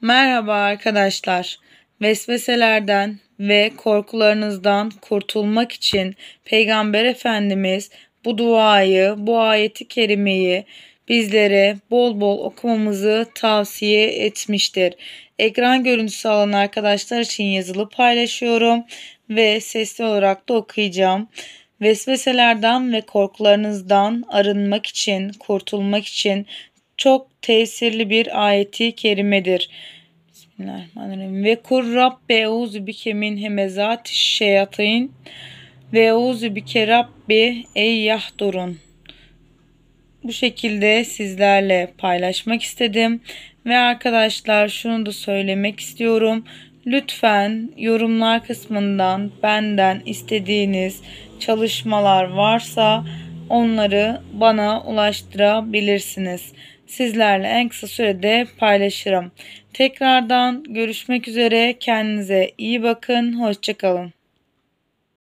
Merhaba arkadaşlar. Vesveselerden ve korkularınızdan kurtulmak için Peygamber Efendimiz bu duayı, bu ayeti kerimeyi bizlere bol bol okumamızı tavsiye etmiştir. Ekran görüntüsü alan arkadaşlar için yazılı paylaşıyorum ve sesli olarak da okuyacağım. Vesveselerden ve korkularınızdan arınmak için, kurtulmak için çok tesirli bir ayeti kerimedir. Bismillahirrahmanirrahim. Ve kur Rabbe euzu bike min hemezat şeyatin ve euzu bike Rabbi ey yahdurun. Bu şekilde sizlerle paylaşmak istedim. Ve arkadaşlar şunu da söylemek istiyorum. Lütfen yorumlar kısmından benden istediğiniz çalışmalar varsa onları bana ulaştırabilirsiniz. Sizlerle en kısa sürede paylaşırım. Tekrardan görüşmek üzere. Kendinize iyi bakın. Hoşçakalın.